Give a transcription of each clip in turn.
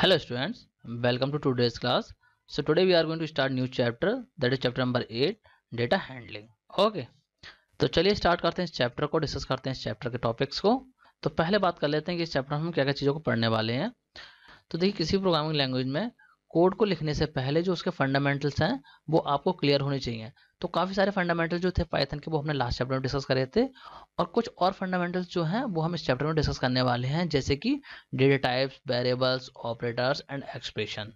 Hello students welcome to today's class so today we are going to start new chapter that is chapter number eight data handling okay तो चलिए start करते हैं इस chapter को discuss करते हैं इस चैप्टर के टॉपिक्स को तो पहले बात कर लेते हैं कि इस चैप्टर में हम क्या क्या चीज़ों को पढ़ने वाले हैं तो देखिए किसी प्रोग्रामिंग लैंग्वेज में कोड को लिखने से पहले जो उसके फंडामेंटल्स हैं वो आपको क्लियर होने चाहिए तो काफ़ी सारे फंडामेंटल जो थे पाइथन के वो हमने लास्ट चैप्टर में डिस्कस करे थे और कुछ और फंडामेंटल्स जो हैं वो हम इस चैप्टर में डिस्कस करने वाले हैं जैसे कि data types variables operators and expression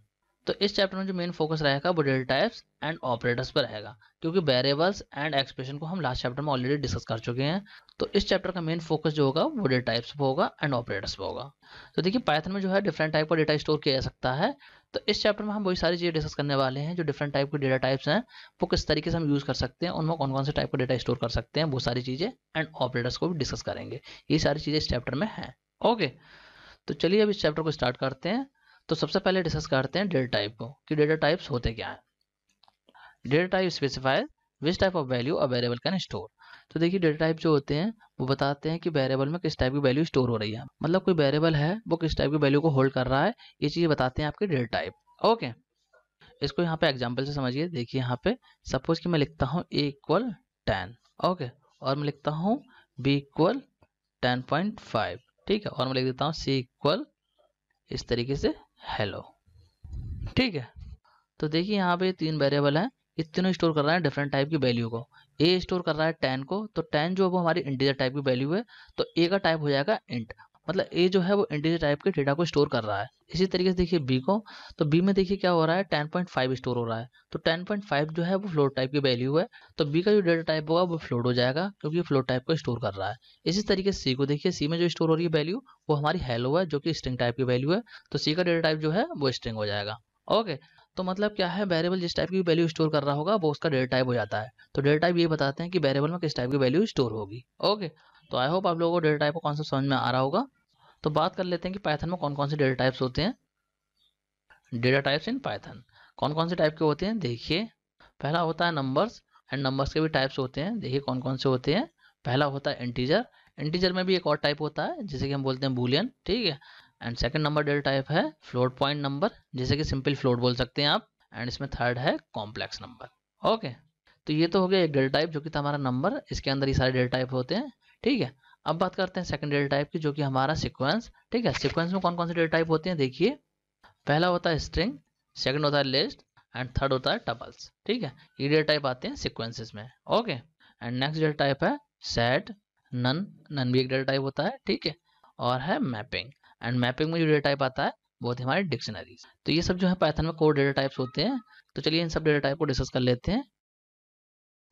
तो इस चैप्टर में जो मेन फोकस रहेगा वो डेटा टाइप्स एंड ऑपरेटर्स पर रहेगा क्योंकि वेरिएबल्स एंड एक्सप्रेशन को हम लास्ट चैप्टर में ऑलरेडी डिस्कस कर चुके हैं तो इस चैप्टर का मेन फोकस जो होगा वो डेटा टाइप्स पर होगा एंड ऑपरेटर्स पर होगा तो देखिए पाइथन में जो है डिफरेंट टाइप का डेटा स्टोर किया जा सकता है तो इस चैप्टर में हम वही सारी चीज़ें डिस्कस करने वाले हैं जो डिफरेंट टाइप के डेटा टाइप्स हैं वो किस तरीके से हम यूज़ कर सकते हैं उनमें कौन कौन से टाइप का डेटा स्टोर कर सकते हैं वो सारी चीज़ें एंड ऑपरेटर्स को भी डिस्कस करेंगे ये सारी चीज़ें इस चैप्टर में हैं ओके तो चलिए अब इस चैप्टर को स्टार्ट करते हैं तो सबसे पहले डिस्कस करते हैं डेटा टाइप को कि डेटा टाइप्स होते क्या हैं data type specified which type of value available can store तो देखिए डेटा टाइप जो होते हैं वो बताते हैं कि वेरिएबल में किस टाइप की वैल्यू स्टोर हो रही है मतलब कोई वेरिएबल है वो किस टाइप की वैल्यू को होल्ड कर रहा है ये चीज़ बताते हैं आपके डेटा टाइप ओके इसको यहाँ पे एग्जाम्पल से समझिए देखिए यहाँ पे सपोज कि मैं लिखता हूँ ए इक्वल टेन ओके और मैं लिखता हूँ B equal ten point five ठीक है और मैं लिख देता हूँ सी इक्वल इस तरीके से हेलो ठीक है तो देखिए यहाँ पे तीन वेरिएबल हैं ये स्टोर कर रहा है डिफरेंट टाइप की वैल्यू को ए स्टोर कर रहा है टेन को तो टेन जो है वो हमारी इंटीजर टाइप की वैल्यू है तो ए का टाइप हो जाएगा इंट मतलब ए जो है वो इंटीजर टाइप के डेटा को स्टोर कर रहा है इसी तरीके से देखिए बी को तो बी में देखिए क्या हो रहा है टेन पॉइंट फाइव स्टोर हो रहा है तो टेन पॉइंट फाइव जो है वो फ्लोर टाइप की वैल्यू है तो बी का जो डेटा टाइप होगा वो फ्लोट हो जाएगा क्योंकि फ्लोर टाइप को स्टोर कर रहा है इसी तरीके से सी को देखिए सी में जो स्टोर हो रही है वैल्यू वो हमारी हेलो है जो कि स्ट्रिंग टाइप की वैल्यू है तो सी का डेटा टाइप जो है वो स्ट्रिंग हो जाएगा ओके तो मतलब क्या है वेरिएबल जिस टाइप की वैल्यू स्टोर कर रहा होगा वो उसका डेटा टाइप हो जाता है तो डेटा टाइप ये बताते हैं कि वेरिएबल में किस टाइप की वैल्यू स्टोर होगी ओके तो आई होप आप लोगों को डेटा टाइप का कॉन्सेप्ट समझ में आ रहा होगा तो बात कर लेते हैं कि पाइथन में कौन कौन से डेटा टाइप्स होते हैं डेटा टाइप्स इन पाइथन कौन कौन से टाइप के होते हैं देखिए पहला होता है नंबर्स एंड नंबर्स के भी टाइप्स होते हैं देखिए कौन कौन से होते हैं पहला होता है इंटीजर इंटीजर में भी एक और टाइप होता है जैसे कि हम बोलते हैं बुलियन ठीक है and second number data type है फ्लोट पॉइंट नंबर जैसे कि सिंपल फ्लोट बोल सकते हैं आप एंड इसमें थर्ड है कॉम्प्लेक्स नंबर ओके तो ये तो हो गया एक डेल टाइप जो कि था हमारा नंबर इसके अंदर ही सारे डेल टाइप होते हैं ठीक है अब बात करते हैं सेकंड डेल टाइप की जो कि हमारा सिक्वेंस ठीक है सिक्वेंस में कौन कौन से डेल टाइप होते हैं देखिए पहला होता है स्ट्रिंग सेकंड होता है लिस्ट एंड थर्ड होता है टबल्स ठीक है ये डेल टाइप आते हैं सिक्वेंसेस में okay and next data type है सेट नन नन भी एक डेल टाइप होता है ठीक है और है मैपिंग एंड मैपिंग में जो डेटा टाइप आता है वो हैं हमारे डिक्शनरीज तो ये सब जो है पैथन में कोर डेटा टाइप्स होते हैं तो चलिए इन सब डेटा टाइप को डिस्कस कर लेते हैं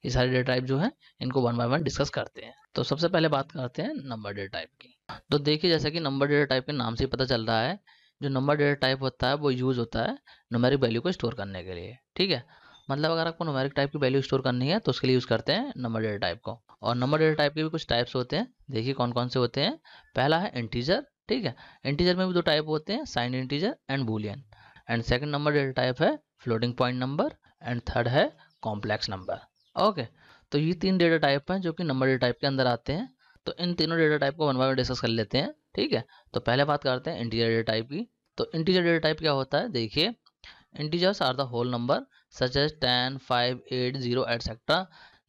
ये सारे डेटा टाइप जो है इनको वन बाय वन डिस्कस करते हैं तो सबसे पहले बात करते हैं नंबर डेटा टाइप की तो देखिए जैसा कि नंबर डेटा टाइप के नाम से पता चल रहा है जो नंबर डेटा टाइप होता है वो यूज़ होता है नोमेरिक वैल्यू को स्टोर करने के लिए ठीक है मतलब अगर आपको नंबरिक टाइप की वैल्यू स्टोर करनी है तो उसके लिए यूज़ करते हैं नंबर डेटा टाइप को और नंबर डेटा टाइप के भी कुछ टाइप्स होते हैं देखिए कौन कौन से होते हैं पहला है इंटीजर ठीक है इंटीजर में भी दो टाइप होते हैं sign integer and boolean and second number data type है floating point number and third है कॉम्प्लेक्स नंबर ओके तो ये तीन डेटा टाइप हैं जो कि नंबर डेटा टाइप के अंदर आते हैं तो इन तीनों डेटा टाइप को वन बाय वन डिस्कस कर लेते हैं ठीक है तो पहले बात करते हैं इंटीजर डेटा टाइप की तो इंटीजर डेटा टाइप क्या होता है देखिए integers are the whole number such as ten five eight zero etcetera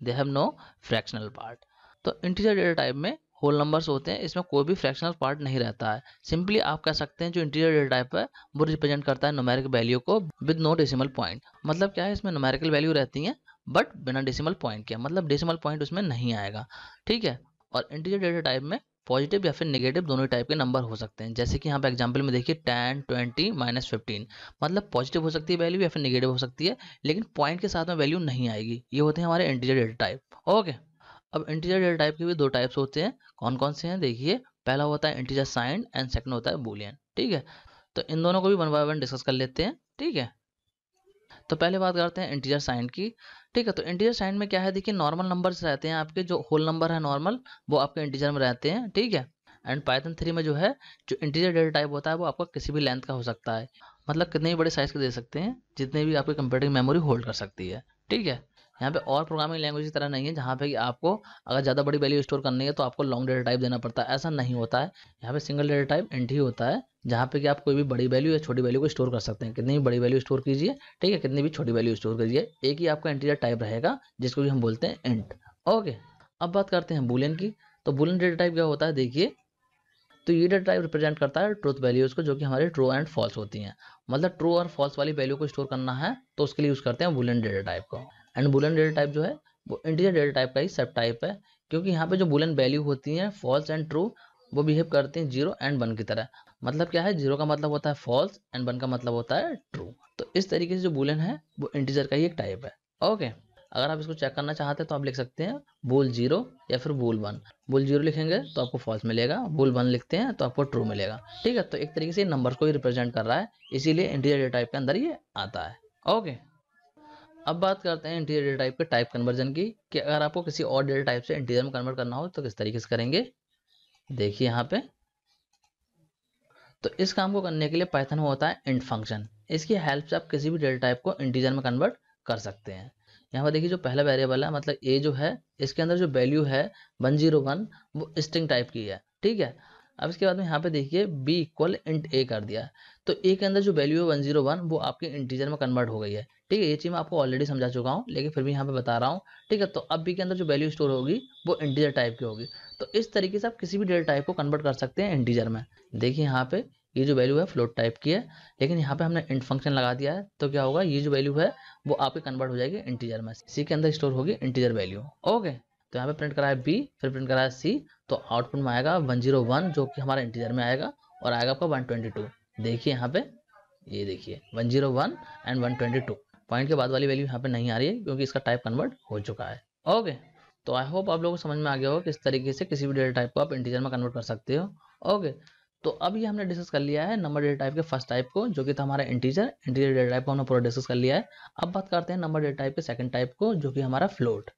they have no fractional part तो इंटीजर डेटा टाइप में होल नंबर्स होते हैं इसमें कोई भी फ्रैक्शनल पार्ट नहीं रहता है सिंपली आप कह सकते हैं जो इंटीरियर डेटा टाइप है वो रिप्रेजेंट करता है नोमेरिक वैल्यू को विद नो डेसिमल पॉइंट मतलब क्या है इसमें नोमेरिकल वैल्यू रहती है बट बिना डेसिमल पॉइंट के मतलब डेसिमल पॉइंट उसमें नहीं आएगा ठीक है और इंटीरियर डेटा टाइप में पॉजिटिव या फिर नेगेटिव दोनों टाइप के नंबर हो सकते हैं जैसे कि यहाँ पे एग्जांपल में देखिए टेन ट्वेंटी माइनस फिफ्टीन मतलब पॉजिटिव हो सकती है वैल्यू या फिर नेगेटिव हो सकती है लेकिन पॉइंट के साथ में वैल्यू नहीं आएगी ये होते हैं हमारे इंटीजर डेटा टाइप ओके अब इंटीजर डेटा टाइप के भी दो टाइप्स होते हैं कौन कौन से हैं देखिए पहला होता है इंटीजर साइंड एंड सेकंड होता है बोलियन ठीक है तो इन दोनों को भी वन बाय वन डिस्कस कर लेते हैं ठीक है तो पहले बात करते हैं इंटीजर साइंड की ठीक है तो इंटीजर साइंड में क्या है देखिए नॉर्मल नंबर्स रहते हैं आपके जो होल नंबर है नॉर्मल वो आपके इंटीजर में रहते हैं ठीक है एंड पाइथन थ्री में जो है जो इंटीजर डेटा टाइप होता है वो आपका किसी भी लेंथ का हो सकता है मतलब कितने भी बड़े साइज के दे सकते हैं जितने भी आपके कंप्यूटर की मेमोरी होल्ड कर सकती है ठीक है यहाँ पे और प्रोग्रामिंग लैंग्वेज की तरह नहीं है जहाँ पे आपको अगर ज़्यादा बड़ी वैल्यू स्टोर करनी है तो आपको लॉन्ग डेटा टाइप देना पड़ता है ऐसा नहीं होता है यहाँ पे सिंगल डेटा टाइप एंट्री होता है जहाँ पे कि आप कोई भी बड़ी वैल्यू या छोटी वैल्यू को स्टोर कर सकते हैं कितनी भी बड़ी वैल्यू स्टोर कीजिए ठीक है कितनी भी छोटी वैल्यू स्टोर करिए एक ही आपका एंट्री टाइप रहेगा जिसको भी हम बोलते हैं एंट ओके अब बात करते हैं बुलियन की तो बुलियन डेटा टाइप क्या होता है देखिए तो ये डेटा टाइप रिप्रेजेंट करता है ट्रूथ वैल्यूज़ को जो कि हमारी ट्रू एंड फॉल्स होती हैं मतलब ट्रू और फॉल्स वाली वैल्यू को स्टोर करना है तो उसके लिए यूज़ करते हैं बुलियन डेटा टाइप को एंड बुलन डेटा टाइप जो है वो इंटीजर डेटा टाइप का ही सब टाइप है क्योंकि यहाँ पे जो बुलन वैल्यू होती है फॉल्स एंड ट्रू वो बिहेव करते हैं जीरो एंड वन की तरह मतलब क्या है जीरो का मतलब होता है फॉल्स एंड वन का मतलब होता है ट्रू तो इस तरीके से जो बुलन है वो इंटीजर का ही एक टाइप है ओके अगर आप इसको चेक करना चाहते हैं तो आप लिख सकते हैं बोल जीरो या फिर बोल वन बोल जीरो लिखेंगे तो आपको फॉल्स मिलेगा बोल वन लिखते हैं तो आपको ट्रू मिलेगा ठीक है तो एक तरीके से नंबर्स को ही रिप्रेजेंट कर रहा है इसीलिए इंटीजर टाइप के अंदर ये आता है ओके अब बात करते हैं इंटीरियर डेटा टाइप के टाइप कन्वर्जन की कि अगर आपको किसी और डेटा टाइप से इंटीरियर में कन्वर्ट करना हो तो किस तरीके से करेंगे देखिए यहाँ पे तो इस काम को करने के लिए पाइथन में होता है इंट फंक्शन इसकी हेल्प से आप किसी भी डेटा टाइप को इंटीजर में कन्वर्ट कर सकते हैं यहाँ पर देखिए जो पहला वेरिएबल है मतलब ए जो है इसके अंदर जो वैल्यू है वन जीरो वन वो स्ट्रिंग टाइप की है ठीक है अब इसके बाद में यहाँ पे देखिए बी इक्वल इंट ए कर दिया तो ए के अंदर जो वैल्यू है वन जीरो वन वो आपके इंटीजर में कन्वर्ट हो गई है ठीक है ये चीज़ मैं आपको ऑलरेडी समझा चुका हूँ लेकिन फिर भी यहाँ पे बता रहा हूँ ठीक है तो अब भी के अंदर जो वैल्यू स्टोर होगी वो इंटीजर टाइप की होगी तो इस तरीके से आप किसी भी डेटा टाइप को कन्वर्ट कर सकते हैं इंटीजर में देखिए यहाँ पे ये जो वैल्यू है फ्लोट टाइप की है लेकिन यहाँ पे हमने इंट फंक्शन लगा दिया है तो क्या होगा ये जो वैल्यू है वो आपके कन्वर्ट हो जाएगी इंटीजर में सी के अंदर स्टोर होगी इंटीजर वैल्यू ओके तो यहाँ पे प्रिंट कराया बी फिर प्रिंट कराया सी तो आउटपुट में आएगा वन जीरो वन जो कि हमारा इंटीजर में आएगा और आएगा आपका वन ट्वेंटी टू देखिए यहाँ पे ये देखिए one zero one and one twenty two point के बाद वाली वैल्यू यहाँ पे नहीं आ रही है क्योंकि इसका टाइप कन्वर्ट हो चुका है ओके तो आई होप आप लोगों को समझ में आ गया हो किस तरीके से किसी भी डेटा टाइप को आप इंटीजर में कन्वर्ट कर सकते हो ओके तो अभी हमने डिस्कस कर लिया है नंबर डेटा टाइप के फर्स्ट टाइप को जो कि था हमारा इंटीजर इंटीजर डेटा टाइप को हमने पूरा डिस्कस कर लिया है अब बात करते हैं नंबर डेटा टाइप के सेकंड टाइप को जो कि हमारा फ्लोट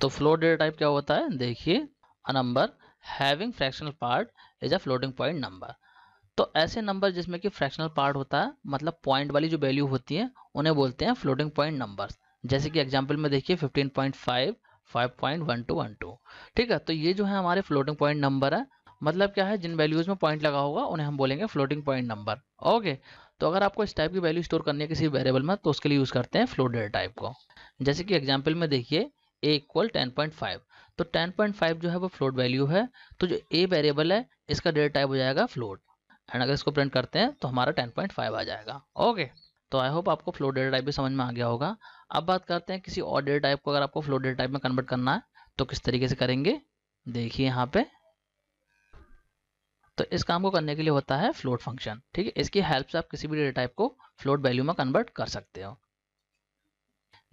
तो फ्लोट डेटा टाइप क्या होता है देखिए a number having fractional part is a floating point number तो ऐसे नंबर जिसमें कि फ्रैक्शनल पार्ट होता है मतलब पॉइंट वाली जो वैल्यू होती है उन्हें बोलते हैं फ्लोटिंग पॉइंट नंबर्स जैसे कि एग्जाम्पल में देखिए 15.5 5.1212 ठीक है तो ये जो है हमारे फ्लोटिंग पॉइंट नंबर है मतलब क्या है जिन वैल्यूज में पॉइंट लगा होगा उन्हें हम बोलेंगे फ्लोटिंग पॉइंट नंबर ओके तो अगर आपको इस टाइप की वैल्यू स्टोर करनी है किसी वेरिएबल में तो उसके लिए यूज़ करते हैं फ्लोट डेटा टाइप को जैसे कि एग्जाम्पल में देखिए A equal ten point five तो टेन पॉइंट फाइव जो है वो फ्लोट वैल्यू है तो जो ए वेरिएबल है इसका डेटा टाइप हो जाएगा फ्लोट एंड अगर इसको प्रिंट करते हैं तो हमारा 10.5 आ जाएगा ओके तो आई होप आपको फ्लो डेटा टाइप भी समझ में आ गया होगा अब बात करते हैं किसी और डेटा टाइप को अगर आपको फ्लो डेटा टाइप में कन्वर्ट करना है तो किस तरीके से करेंगे देखिए यहाँ पे तो इस काम को करने के लिए होता है फ्लोट फंक्शन ठीक है इसकी हेल्प से आप किसी भी डेटा टाइप को फ्लोट वैल्यू में कन्वर्ट कर सकते हो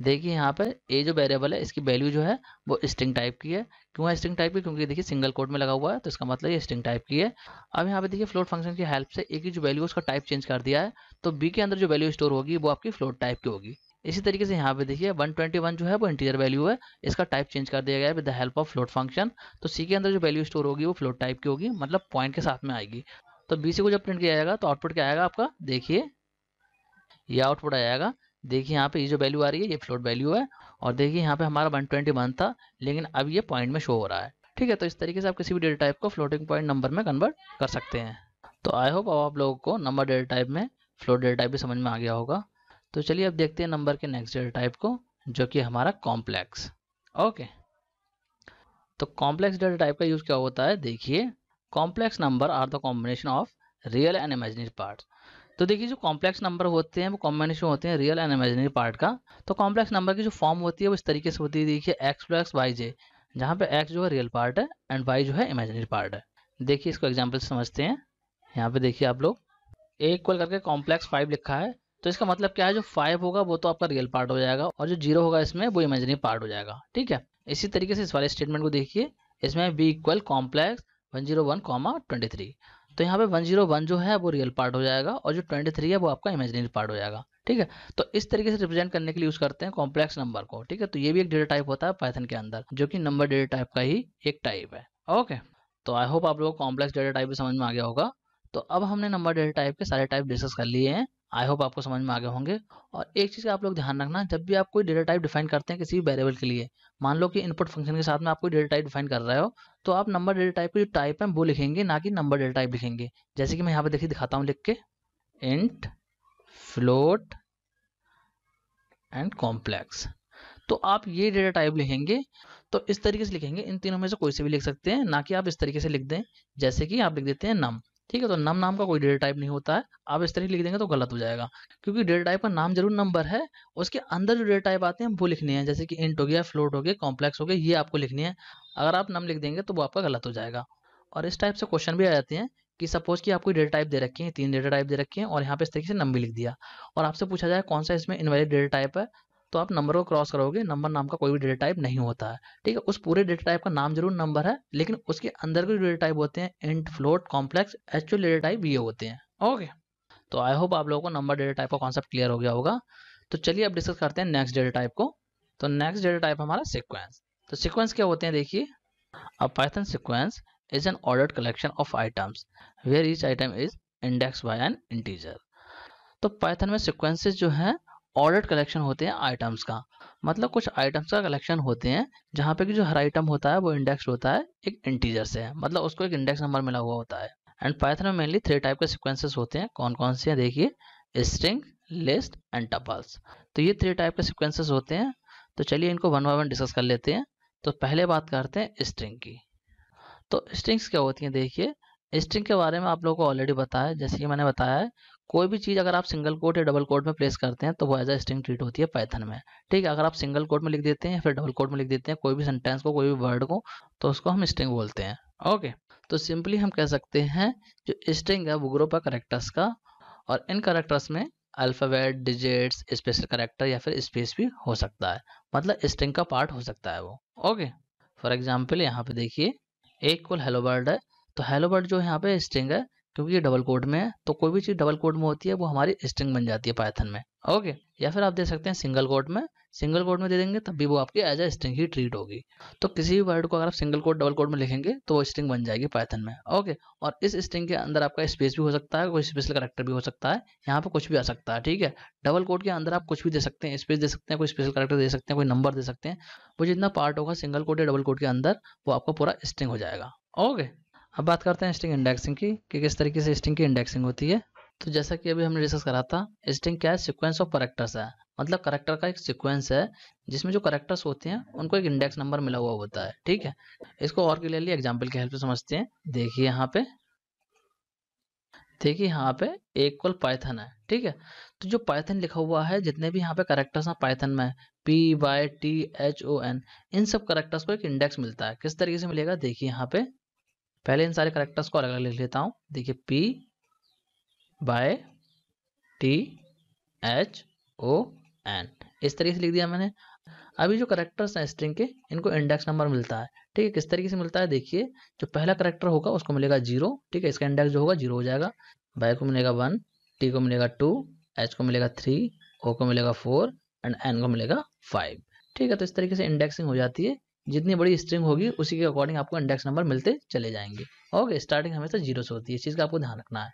देखिए यहाँ पर ए जो वेरिएबल है इसकी वैल्यू जो है वो स्ट्रिंग टाइप की है क्यों है स्ट्रिंग टाइप की क्योंकि देखिए सिंगल कोड में लगा हुआ है तो इसका मतलब ये स्ट्रिंग टाइप की है अब यहाँ पे देखिए फ्लोट फंक्शन की हेल्प से ए की जो वैल्यू उसका टाइप चेंज कर दिया है तो बी के अंदर जो वैल्यू स्टोर होगी वो आपकी फ्लोट टाइप की होगी इसी तरीके से यहाँ पे देखिए 121 जो है वो इंटीजर वैल्यू है इसका टाइप चेंज कर दिया गया है with the help of float function तो सी के अंदर जो वैल्यू स्टोर होगी वो फ्लोट टाइप की होगी मतलब पॉइंट के साथ में आएगी तो बी सी को जब प्रिंट किया जाएगा तो आउटपुट क्या आएगा आपका देखिए ये आउटपुट आ जाएगा देखिए यहाँ पे ये जो वैल्यू आ रही है ये फ्लोट वैल्यू है और देखिए यहाँ पे हमारा ट्वेंटी वन था लेकिन अब ये पॉइंट में शो हो रहा है ठीक है तो इस तरीके से आप किसी भी डेटा टाइप को फ्लोटिंग पॉइंट नंबर में कन्वर्ट कर सकते हैं तो आई होप अब आप लोगों को नंबर डेटा टाइप में फ्लोट डेटा टाइप भी समझ में आ गया होगा तो चलिए अब देखते हैं नंबर के नेक्स्ट डेटा टाइप को जो कि हमारा कॉम्प्लेक्स ओके तो कॉम्प्लेक्स डेटा टाइप का यूज़ क्या होता है देखिए complex number are the combination of real and imaginary parts तो देखिए जो कॉम्प्लेक्स नंबर होते हैं वो कॉम्बिनेशन होते हैं रियल एंड इमेजिनरी पार्ट का तो कॉम्प्लेक्स नंबर की जो फॉर्म होती है वो इस तरीके से होती है देखिए एक्स प्लस वाई जे जहाँ पे एक्स जो है रियल पार्ट है एंड वाई जो है इमेजिनरी पार्ट है देखिए इसको एग्जाम्पल समझते हैं यहाँ पे देखिए आप लोग ए इक्वल करके कॉम्प्लेक्स फाइव लिखा है तो इसका मतलब क्या है जो फाइव होगा वो तो आपका रियल पार्ट हो जाएगा और जो जीरो होगा इसमें वो इमेजिनरी पार्ट हो जाएगा ठीक है इसी तरीके से इस वाले स्टेटमेंट को देखिए इसमें B equal complex one zero one comma twenty three तो यहाँ पे 101 जो है वो रियल पार्ट हो जाएगा और जो 23 है वो आपका इमेजिनरी पार्ट हो जाएगा ठीक है तो इस तरीके से रिप्रेजेंट करने के लिए यूज करते हैं कॉम्प्लेक्स नंबर को ठीक है तो ये भी एक डेटा टाइप होता है पाइथन के अंदर जो कि नंबर डेटा टाइप का ही एक टाइप है ओके तो आई होप आप लोगों को कॉम्प्लेक्स डेटा टाइप भी समझ में आ गया होगा तो अब हमने नंबर डेटा टाइप के सारे टाइप डिस्कस कर लिए हैं आई होप आपको समझ में आगे होंगे और एक चीज़ का आप लोग ध्यान रखना जब भी आप कोई डेटा टाइप डिफाइन करते हैं किसी भी वेरिएबल के लिए मान लो कि इनपुट फंक्शन के साथ में आपको डेटा टाइप डिफाइन कर रहे हो तो आप नंबर डेटा टाइप की जो टाइप है वो लिखेंगे ना कि नंबर डेटा टाइप लिखेंगे जैसे कि मैं यहाँ पे देखिए दिखाता हूँ लिख के इंट फ्लोट एंड कॉम्प्लेक्स तो आप ये डेटा टाइप लिखेंगे तो इस तरीके से लिखेंगे इन तीनों में से कोई से भी लिख सकते हैं ना कि आप इस तरीके से लिख दें जैसे कि आप लिख देते हैं नम ठीक है तो नम नाम का कोई डेटा टाइप नहीं होता है आप इस तरह लिख देंगे तो गलत हो जाएगा क्योंकि डेटा टाइप का नाम जरूर नंबर है उसके अंदर जो डेटा टाइप आते हैं वो लिखने हैं जैसे कि इंट हो गया फ्लोट हो गया कॉम्प्लेक्स हो गया ये आपको लिखनी है अगर आप नम लिख देंगे तो वो आपका गलत हो जाएगा और इस टाइप से क्वेश्चन भी आ जाते हैं कि सपोज कि आपको डेटा टाइप दे रखे हैं तीन डेटा टाइप दे रखे हैं और यहाँ पे इस तरीके से नंबर लिख दिया और आपसे पूछा जाए कौन सा इसमें इनवैलिड डेटा टाइप है तो आप नंबर को क्रॉस करोगे नंबर नाम का कोई भी डेटा टाइप नहीं होता है ठीक है उस पूरे डेटा टाइप का नाम जरूर नंबर है लेकिन उसके अंदर के डेटा टाइप होते हैं int float complex actual data type ये होते हैं ओके तो आई होप आप लोगों को नंबर डेटा टाइप का कॉन्सेप्ट क्लियर हो गया होगा तो चलिए अब डिस्कस करते हैं नेक्स्ट डेटा टाइप को तो नेक्स्ट डेटा टाइप हमारा सिक्वेंस तो सिक्वेंस क्या होते हैं देखिए अब Python sequence is an ordered collection of items where each item is index by an integer तो पाइथन में सिक्वेंसेज जो हैं ऑर्डर्ड कलेक्शन होते हैं आइटम्स का मतलब कुछ आइटम्स का कलेक्शन होते हैं जहाँ पे कि जो हर आइटम होता है वो इंडेक्स होता है एक इंटीजर से मतलब उसको एक इंडेक्स नंबर मिला हुआ होता है एंड पाइथन में मेनली थ्री टाइप के सिक्वेंसेस होते हैं कौन कौन से हैं देखिए स्ट्रिंग लिस्ट एंड टपल्स तो ये थ्री टाइप के सिक्वेंसेस होते हैं तो चलिए इनको वन बाय वन डिस्कस कर लेते हैं तो पहले बात करते हैं स्ट्रिंग की तो स्ट्रिंग्स क्या होती हैं देखिए स्ट्रिंग के बारे में आप लोगों को ऑलरेडी बताया है जैसे कि मैंने बताया है कोई भी चीज़ अगर आप सिंगल कोट या डबल कोट में प्लेस करते हैं तो वो एज अ स्ट्रिंग ट्रीट होती है पैथन में ठीक है अगर आप सिंगल कोट में लिख देते हैं या फिर डबल कोट में लिख देते हैं कोई भी सेंटेंस को कोई भी वर्ड को तो उसको हम स्ट्रिंग बोलते हैं ओके तो सिंपली हम कह सकते हैं जो स्ट्रिंग है वो ग्रुप है करेक्टर्स का और इन करेक्टर्स में अल्फ़ाबेट डिजिट्स स्पेशल करेक्टर या फिर स्पेस भी हो सकता है मतलब स्ट्रिंग का पार्ट हो सकता है वो ओके फॉर एग्जाम्पल यहाँ पे देखिए एक कुल हेलो वर्ड है तो हेलो वर्ड जो यहाँ पे स्ट्रिंग है क्योंकि ये डबल कोड में है तो कोई भी चीज़ डबल कोड में होती है वो हमारी स्ट्रिंग बन जाती है पाइथन में ओके या फिर आप दे सकते हैं सिंगल कोड में सिंगल कोड में दे देंगे तब भी वो आपकी एज ए स्ट्रिंग ही ट्रीट होगी तो किसी भी वर्ड को अगर आप सिंगल कोड डबल कोड में लिखेंगे तो वो स्ट्रिंग बन जाएगी पाइथन में ओके और इस स्ट्रिंग के अंदर आपका स्पेस भी हो सकता है कोई स्पेशल करेक्टर भी हो सकता है यहाँ पे कुछ भी आ सकता है ठीक है डबल कोड के अंदर आप कुछ भी दे सकते हैं स्पेस दे सकते हैं कोई स्पेशल करेक्टर दे सकते हैं कोई नंबर दे सकते हैं वो जितना पार्ट होगा सिंगल कोड या डबल कोड के अंदर वो आपका पूरा स्ट्रिंग हो जाएगा ओके अब बात करते हैं स्ट्रिंग इंडेक्सिंग की कि किस तरीके से स्ट्रिंग की इंडेक्सिंग होती है तो जैसा कि अभी हमने डिस्कस करा था स्ट्रिंग क्या है सिक्वेंस ऑफ करेक्टर्स है मतलब करेक्टर का एक सिक्वेंस है जिसमें जो करेक्टर्स होते हैं उनको एक इंडेक्स नंबर मिला हुआ होता है ठीक है इसको और क्लियरली एग्जाम्पल की हेल्प से समझते हैं देखिए यहाँ पे देखिए यहाँ पे इक्वल पाइथन है ठीक है तो जो पाइथन लिखा हुआ है जितने भी यहाँ पे करेक्टर्स हैं पाइथन में P Y T H O N इन सब करेक्टर्स को एक इंडेक्स मिलता है किस तरीके से मिलेगा देखिए यहाँ पे पहले इन सारे करेक्टर्स को अलग अलग लिख लेता हूँ देखिए P Y T H O N इस तरीके से लिख दिया मैंने अभी जो करेक्टर्स हैं स्ट्रिंग के इनको इंडेक्स नंबर मिलता है ठीक है किस तरीके से मिलता है देखिए जो पहला करेक्टर होगा उसको मिलेगा जीरो ठीक है इसका इंडेक्स जो होगा जीरो हो जाएगा बाय को मिलेगा वन टी को मिलेगा टू एच को मिलेगा थ्री ओ को मिलेगा फोर एंड एन को मिलेगा फाइव ठीक है तो इस तरीके से इंडेक्सिंग हो जाती है जितनी बड़ी स्ट्रिंग होगी उसी के अकॉर्डिंग आपको इंडेक्स नंबर मिलते चले जाएंगे ओके स्टार्टिंग हमेशा जीरो से होती है इस चीज़ का आपको ध्यान रखना है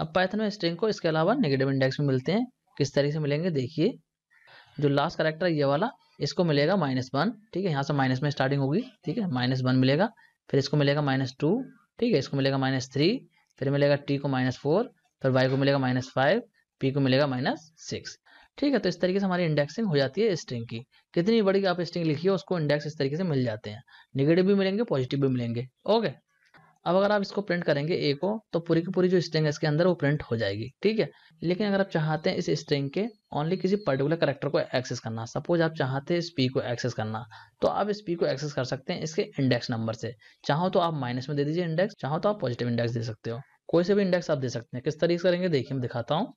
अब पाइथन में स्ट्रिंग को इसके अलावा नेगेटिव इंडेक्स में मिलते हैं किस तरीके से मिलेंगे देखिए जो लास्ट करेक्टर है ये वाला इसको मिलेगा माइनस वन ठीक है यहाँ से माइनस में स्टार्टिंग होगी ठीक है माइनस वन मिलेगा फिर इसको मिलेगा माइनस टू ठीक है इसको मिलेगा माइनस थ्री फिर मिलेगा टी को माइनस फोर फिर वाई को मिलेगा माइनस फाइव पी को मिलेगा माइनस सिक्स ठीक है तो इस तरीके से हमारी इंडेक्सिंग हो जाती है स्ट्रिंग की कितनी बड़ी आप स्ट्रिंग लिखिए उसको इंडेक्स इस तरीके से मिल जाते हैं निगेटिव भी मिलेंगे पॉजिटिव भी मिलेंगे ओके अब अगर आप इसको प्रिंट करेंगे ए को तो पूरी की पूरी जो स्ट्रिंग है इसके अंदर वो प्रिंट हो जाएगी ठीक है लेकिन अगर आप चाहते हैं इस स्ट्रिंग के ओनली किसी पर्टिकुलर करेक्टर को एक्सेस करना सपोज आप चाहते हैं इस पी को एक्सेस करना तो आप इस पी को एक्सेस कर सकते हैं इसके इंडेक्स नंबर से चाहो तो आप माइनस में दे दीजिए इंडेक्स चाहो तो आप पॉजिटिव इंडेक्स दे सकते हो कोई से भी इंडेक्स आप दे सकते हैं किस तरीके से करेंगे देखिए मैं दिखाता हूँ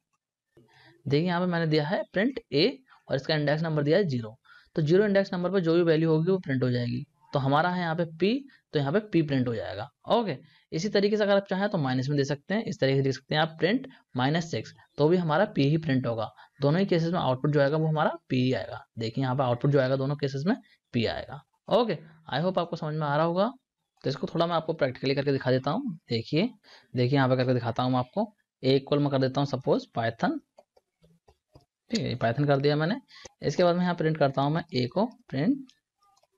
देखिए यहाँ पे मैंने दिया है प्रिंट ए और इसका इंडेक्स नंबर दिया है जीरो तो जीरो इंडेक्स नंबर पर जो भी वैल्यू होगी वो प्रिंट हो जाएगी तो हमारा है यहाँ पे पी तो यहाँ पे पी प्रिंट हो जाएगा ओके इसी तरीके से अगर आप चाहें तो माइनस में दे सकते हैं इस तरीके से देख सकते हैं आप प्रिंट माइनस सिक्स तो भी हमारा पी ही प्रिंट होगा दोनों ही केसेस में आउटपुट जो आएगा वो हमारा पी ही आएगा देखिए यहाँ पे आउटपुट जो आएगा दोनों केसेस में पी आएगा ओके आई होप आपको समझ में आ रहा होगा तो इसको थोड़ा मैं आपको प्रैक्टिकली करके दिखा देता हूँ देखिए देखिए यहाँ पे करके दिखाता हूँ मैं आपको एक कॉल में कर देता हूँ सपोज पाइथन ठीक है ये पाइथन कर दिया मैंने इसके बाद में यहाँ प्रिंट करता हूँ मैं ए को प्रिंट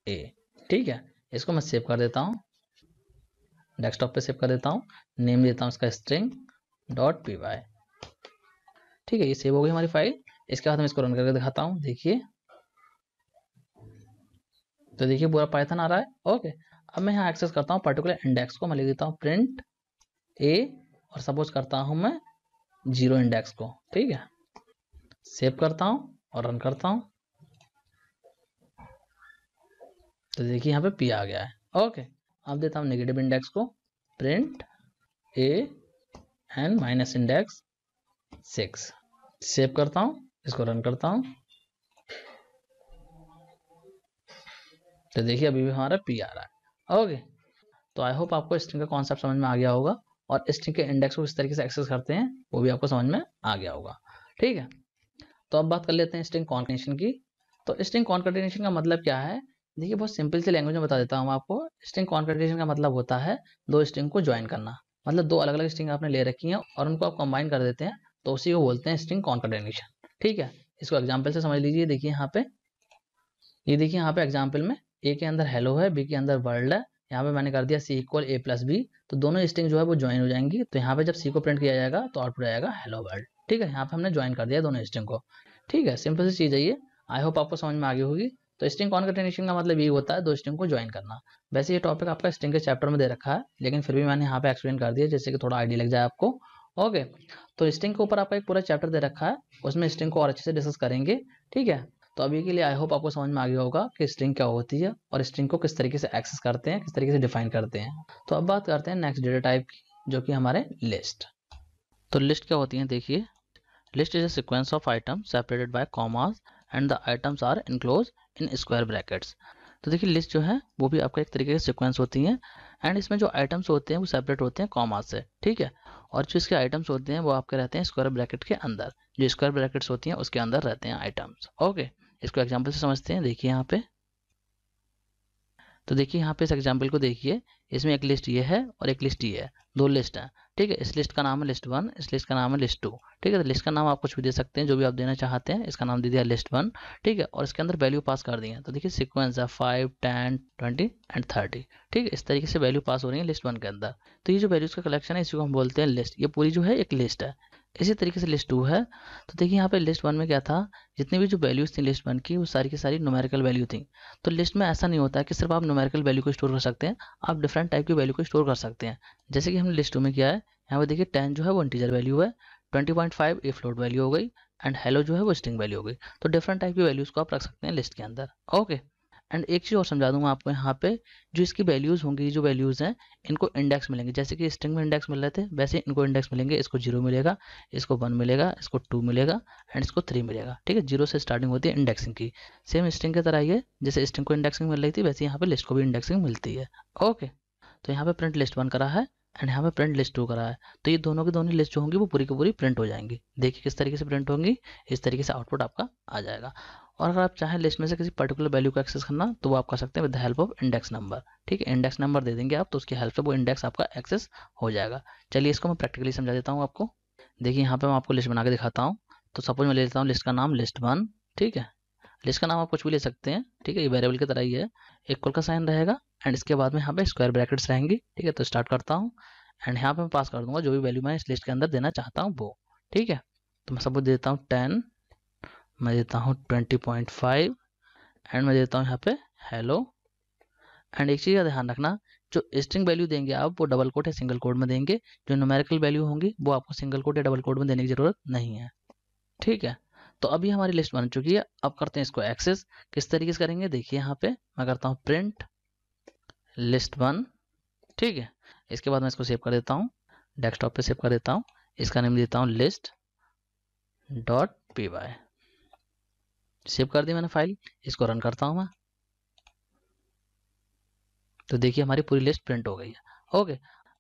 ए ठीक है इसको मैं सेव कर देता हूँ डेस्कटॉप पे सेव कर देता हूँ नेम देता हूँ इसका स्ट्रिंग डॉट पी वाई ठीक है ये सेव हो गई हमारी फाइल इसके बाद मैं इसको रन करके दिखाता हूँ देखिए तो देखिए पूरा पाइथन आ रहा है ओके अब मैं यहाँ एक्सेस करता हूँ पर्टिकुलर इंडेक्स को मैं लिख देता हूँ प्रिंट ए और सपोज करता हूँ मैं जीरो इंडेक्स को ठीक है सेव करता हूँ और रन करता हूँ तो देखिए यहाँ पे पी आ गया है ओके अब देता हूँ नेगेटिव इंडेक्स को print A N minus index six save करता हूँ इसको रन करता हूँ तो देखिए अभी भी हमारा पी आ रहा है ओके तो आई होप आपको स्ट्रिंग का कॉन्सेप्ट समझ में आ गया होगा और स्ट्रिंग के इंडेक्स को किस तरीके से एक्सेस करते हैं वो भी आपको समझ में आ गया होगा ठीक है तो अब बात कर लेते हैं स्ट्रिंग कॉन्टिनेशन की तो स्ट्रिंग कॉन्कर्डिनेशन का मतलब क्या है देखिए बहुत सिंपल सी लैंग्वेज में बता देता हूँ आपको स्ट्रिंग कॉन्कर्डिनेशन का मतलब होता है दो स्ट्रिंग को ज्वाइन करना मतलब दो अलग अलग स्ट्रिंग आपने ले रखी हैं और उनको आप कंबाइन कर देते हैं तो उसी को बोलते हैं स्ट्रिंग कॉन्कर्डिनेशन ठीक है इसको एग्जाम्पल से समझ लीजिए देखिए यहाँ पे ये देखिए यहाँ पे एग्जाम्पल में ए के अंदर हेलो है बी के अंदर वर्ल्ड है यहाँ पे मैंने कर दिया C equal A plus B तो दोनों स्ट्रिंग जो है वो ज्वाइन हो जाएंगी तो यहाँ पे जब सी को प्रिंट किया जाएगा तो आउटपुट आएगा हेलो वर्ल्ड ठीक है यहाँ पे हमने ज्वाइन कर दिया दोनों स्ट्रिंग को ठीक है सिंपल सी चीज़ है ये आई होप आपको समझ में आगे होगी तो स्ट्रिंग कौन का मतलब ये होता है दो स्ट्रिंग को ज्वाइन करना वैसे ये टॉपिक आपका स्ट्रिंग के चैप्टर में दे रखा है लेकिन फिर भी मैंने यहाँ पे एक्सप्लेन कर दिया जैसे कि थोड़ा आइडिया लग जाए आपको ओके तो स्ट्रिंग के ऊपर आपका एक पूरा चैप्टर दे रखा है उसमें स्ट्रिंग को और अच्छे से डिस्कस करेंगे ठीक है तो अभी के लिए आई होप आपको समझ में आ गया होगा कि स्ट्रिंग क्या होती है और स्ट्रिंग को किस तरीके से एक्सेस करते हैं किस तरीके से डिफाइन करते हैं तो अब बात करते हैं नेक्स्ट डेटा टाइप की जो कि हमारे लिस्ट तो लिस्ट क्या होती है देखिए List is a sequence of items separated by commas and the items are enclosed in square brackets. तो देखिए लिस्ट जो है वो भी आपका एक तरीके की सीक्वेंस होती है एंड इसमें जो आइटम्स होते हैं वो सेपरेट होते हैं कॉमास से ठीक है और जो इसके आइटम्स होते हैं वो आपके रहते हैं स्क्वायर ब्रैकेट के अंदर जो स्क्वायर ब्रैकेट्स होती हैं उसके अंदर रहते हैं आइटम्स ओके इसको एग्जाम्पल से समझते हैं देखिए यहाँ पे तो देखिए यहाँ पे इस एग्जाम्पल को देखिए इसमें एक लिस्ट ये है और एक लिस्ट ये है दो लिस्ट है ठीक है इस लिस्ट का नाम है लिस्ट वन इस लिस्ट का नाम है लिस्ट टू ठीक है तो लिस्ट का नाम आप कुछ भी दे सकते हैं जो भी आप देना चाहते हैं इसका नाम दे दिया लिस्ट वन ठीक है और इसके अंदर वैल्यू पास कर दिए तो देखिए सिक्वेंस है five ten twenty and thirty ठीक है इस तरीके से वैल्यू पास हो रही है लिस्ट वन के अंदर तो ये जो वैल्यूज का कलेक्शन है इसको हम बोलते हैं लिस्ट ये पूरी जो है एक लिस्ट है इसी तरीके से लिस्ट टू है तो देखिए यहाँ पे लिस्ट वन में क्या था जितनी भी जो वैल्यूज थी लिस्ट वन की वो सारी की सारी न्यूमेरिकल वैल्यू थी तो लिस्ट में ऐसा नहीं होता है कि सिर्फ आप न्यूमेरिकल वैल्यू को स्टोर कर सकते हैं आप डिफरेंट टाइप की वैल्यू को स्टोर कर सकते हैं जैसे कि हमने लिस्ट टू में किया है यहाँ पर देखिए टेन जो है वो इंटीजर वैल्यू है twenty point five a float value हो गई एंड हेलो जो है वो स्ट्रिंग वैल्यू हो गई तो डिफरेंट टाइप की वैल्यूज़ को आप रख सकते हैं लिस्ट के अंदर ओके एंड एक चीज़ और समझा दूंगा आपको यहाँ पे जो इसकी वैल्यूज़ होंगी जो वैल्यूज़ हैं इनको इंडेक्स मिलेंगे जैसे कि स्ट्रिंग में इंडेक्स मिल रहे थे वैसे इनको इंडेक्स मिलेंगे इसको जीरो मिलेगा इसको वन मिलेगा इसको टू मिलेगा एंड इसको थ्री मिलेगा ठीक है जीरो से स्टार्टिंग होती है इंडेक्सिंग की सेम स्ट्रिंग की तरह ये जैसे स्ट्रिंग को इंडेक्सिंग मिल रही थी वैसे यहाँ पर लिस्ट को भी इंडेक्सिंग मिलती है ओके तो यहाँ पर प्रिंट लिस्ट वन करा है एंड यहाँ पे प्रिंट लिस्ट टू करा है तो ये दोनों की दोनों लिस्ट जो होंगी वो पूरी की पूरी प्रिंट हो जाएंगी देखिए किस तरीके से प्रिंट होंगी इस तरीके से आउटपुट आपका आ जाएगा और अगर आप चाहें लिस्ट में से किसी पर्टिकुलर वैल्यू को एक्सेस करना तो वो आप कर सकते हैं with help of index number ठीक है इंडेक्स नंबर दे देंगे आप तो उसकी हेल्प से वो इंडेक्स आपका एक्सेस हो जाएगा चलिए इसको मैं प्रैक्टिकली समझा देता हूँ आपको देखिए यहाँ पर मैं आपको लिस्ट बना के दिखाता हूँ तो सपोज मैं ले लेता हूँ लिस्ट का नाम लिस्ट वन ठीक है लिस्ट का नाम आप कुछ भी ले सकते हैं ठीक है ये वेरेबल की तरह ही है इक्वल का साइन रहेगा एंड इसके बाद में यहाँ पे स्क्वायर ब्रैकेट्स रहेंगी ठीक है तो स्टार्ट करता हूँ एंड यहाँ पे मैं पास कर दूंगा जो भी वैल्यू मैं इस लिस्ट के अंदर देना चाहता हूँ वो ठीक है तो मैं सपोज देता हूँ टेन मैं देता हूँ ट्वेंटी पॉइंट फाइव एंड मैं देता हूँ यहाँ पे हेलो एंड एक चीज़ का ध्यान रखना जो स्ट्रिंग वैल्यू देंगे आप वो डबल कोट या सिंगल कोड में देंगे जो न्यूमेरिकल वैल्यू होंगी वो आपको सिंगल कोड या डबल कोड में देने की ज़रूरत नहीं है ठीक है तो अभी हमारी लिस्ट बन चुकी है अब करते हैं इसको एक्सेस किस तरीके से करेंगे देखिए यहाँ पे मैं करता हूँ प्रिंट लिस्ट वन ठीक है इसके बाद मैं इसको सेव कर देता हूँ डेस्कटॉप पे सेव कर देता हूँ इसका नेम देता हूँ list dot P Y save कर दी मैंने फाइल इसको रन करता हूँ मैं तो देखिए हमारी पूरी लिस्ट प्रिंट हो गई है ओके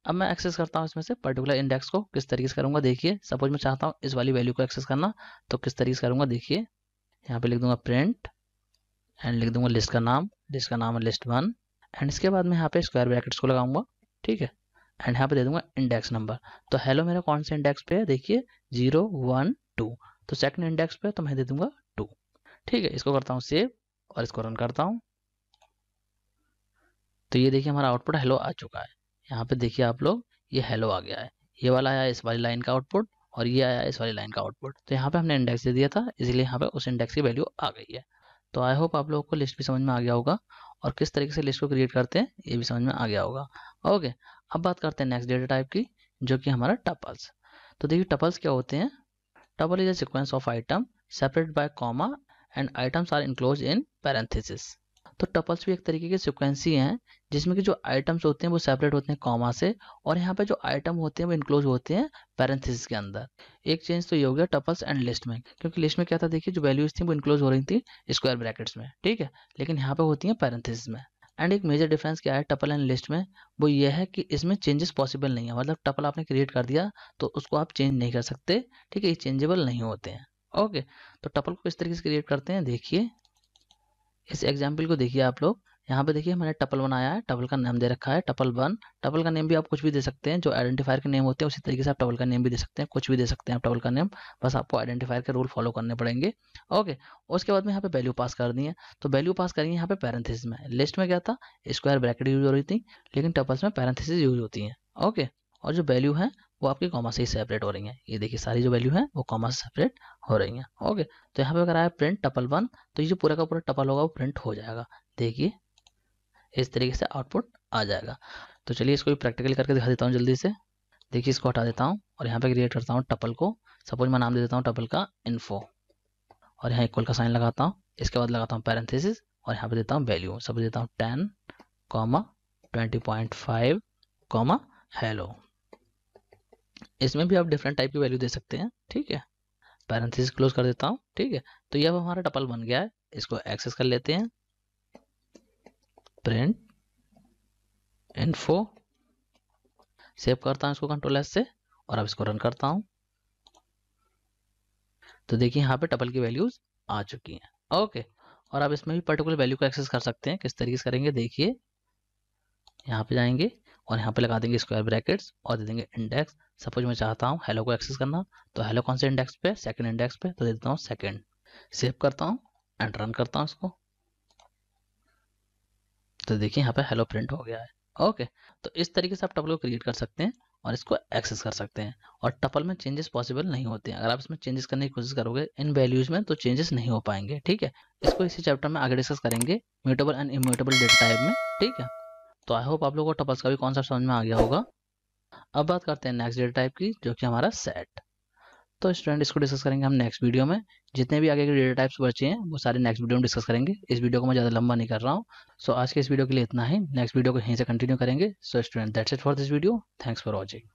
अब मैं एक्सेस करता हूँ इसमें से पर्टिकुलर इंडेक्स को किस तरीके से करूँगा देखिए सपोज मैं चाहता हूँ इस वाली वैल्यू को एक्सेस करना तो किस तरीके से करूँगा देखिए यहाँ पे लिख दूंगा प्रिंट एंड लिख दूंगा लिस्ट का नाम लिस्ट का नाम है लिस्ट वन एंड इसके बाद मैं यहाँ पे स्क्वायर ब्रैकेट्स को लगाऊंगा ठीक है एंड यहाँ पे दे दूंगा इंडेक्स नंबर तो हेलो मेरा कौन से इंडेक्स पे है देखिए जीरो वन टू तो सेकंड इंडेक्स पे तो मैं दे दूंगा ठीक है इसको करता हूँ सेव और इसको रन करता हूँ तो ये देखिए हमारा आउटपुट हेलो आ चुका है यहाँ पे देखिए आप लोग ये हेलो आ गया है ये वाला आया इस वाली लाइन का आउटपुट और ये आया इस वाली लाइन का आउटपुट तो यहाँ पे हमने इंडेक्स दे दिया था इसलिए यहाँ पे उस इंडेक्स की वैल्यू आ गई है तो आई होप आप लोगों को लिस्ट भी समझ में आ गया होगा और किस तरीके से लिस्ट को क्रिएट करते हैं ये भी समझ में आ गया होगा ओके अब बात करते हैं नेक्स्ट डेटा टाइप की जो कि हमारा टपल्स तो देखिए टपल्स क्या होते हैं tuple is a sequence of item separate by comma and items are enclose in parenthesis तो टपल्स भी एक तरीके की सिक्वेंसी हैं जिसमें कि जो आइटम्स होते हैं वो सेपरेट होते हैं कॉमा से और यहाँ पे जो आइटम होते हैं वो इंक्लोज होते हैं पैरेंथेसिस के अंदर एक चेंज तो ये हो गया टपल्स एंड लिस्ट में क्योंकि लिस्ट में क्या था देखिए जो वैल्यूज थी वो इंक्लोज हो रही थी स्क्वायर ब्रैकेट्स में ठीक है लेकिन यहाँ पे होती है पैरेंथेसिस में एंड एक मेजर डिफरेंस क्या है टपल एंड लिस्ट में वो ये है कि इसमें चेंजेस पॉसिबल नहीं है मतलब टपल आपने क्रिएट कर दिया तो उसको आप चेंज नहीं कर सकते ठीक है ये चेंजेबल नहीं होते हैं ओके तो टपल को किस तरीके से क्रिएट करते हैं देखिए इस एग्जाम्पल को देखिए आप लोग यहाँ पे देखिए मैंने टपल बनाया है टपल का नाम दे रखा है टपल वन टपल का नेम भी आप कुछ भी दे सकते हैं जो आइडेंटिफायर के नेम होते हैं उसी तरीके से आप टपल का नेम भी दे सकते हैं कुछ भी दे सकते हैं आप टपल का नेम बस आपको आइडेंटिफायर के रूल फॉलो करने पड़ेंगे ओके उसके बाद में यहाँ पे वैल्यू पास दी है तो वैल्यू पास करेंगे यहाँ पे पैरेंथिस में लिस्ट में क्या था स्क्वायर ब्रैकेट यूज हो रही थी लेकिन टपल्स में पैरेंथिस यूज होती हैं ओके और जो वैल्यू है वो आपकी कॉमा से ही सेपरेट हो रही हैं ये देखिए सारी जो वैल्यू है वो कॉमा से सेपरेट हो रही हैं ओके तो यहाँ पे अगर आया प्रिंट टपल वन तो ये जो पूरा का पूरा टपल होगा वो प्रिंट हो जाएगा देखिए इस तरीके से आउटपुट आ जाएगा तो चलिए इसको प्रैक्टिकल करके दिखा देता हूँ जल्दी से देखिए इसको हटा देता हूँ और यहाँ पे क्रिएट करता हूँ टपल को सपोज मैं नाम दे देता हूँ टपल का इन्फो और यहाँ इक्वल का साइन लगाता हूँ इसके बाद लगाता हूँ पैरेंथेसिस और यहाँ पे देता हूँ वैल्यू सपोज देता हूँ ten comma twenty point five comma hello इसमें भी आप डिफरेंट टाइप की वैल्यू दे सकते हैं ठीक है पैरेंथेसिस क्लोज कर देता हूँ ठीक है तो यह हमारा टपल बन गया है इसको एक्सेस कर लेते हैं प्रिंट इन्फो सेव करता हूँ इसको कंट्रोल एस से और अब इसको रन करता हूँ तो देखिए यहाँ पे टपल की वैल्यूज आ चुकी हैं ओके और आप इसमें भी पर्टिकुलर वैल्यू को एक्सेस कर सकते हैं किस तरीके से करेंगे देखिए यहाँ पे जाएंगे और यहाँ पे लगा देंगे स्क्वायर ब्रैकेट्स और दे देंगे इंडेक्स सपोज मैं चाहता हूँ हेलो को एक्सेस करना तो हेलो कौन से इंडेक्स पे सेकंड इंडेक्स पे तो दे देता हूँ सेकंड सेव करता हूँ एंड रन करता हूँ इसको तो देखिए यहाँ पे हेलो प्रिंट हो गया है ओके तो इस तरीके से आप टपल को क्रिएट कर सकते हैं और इसको एक्सेस कर सकते हैं और टपल में चेंजेस पॉसिबल नहीं होते हैं अगर आप इसमें चेंजेस करने की कोशिश करोगे इन वैल्यूज में तो चेंजेस नहीं हो पाएंगे ठीक है इसको इसी चैप्टर में आगे डिस्कस करेंगे mutable and immutable data type में ठीक है तो आई होप आप लोगों को टपल्स का भी कॉन्सेप्ट समझ में आ गया होगा अब बात करते हैं नेक्स्ट डेटा टाइप की जो कि हमारा सेट तो स्टूडेंट इसको डिस्कस करेंगे हम नेक्स्ट वीडियो में जितने भी आगे के डेटा टाइप्स बचे हैं वो सारे नेक्स्ट वीडियो में डिस्कस करेंगे इस वीडियो को मैं ज़्यादा लंबा नहीं कर रहा हूँ सो so, आज के इस वीडियो के लिए इतना ही नेक्स्ट वीडियो को यहीं से कंटिन्यू करेंगे so student that's it for this video thanks for watching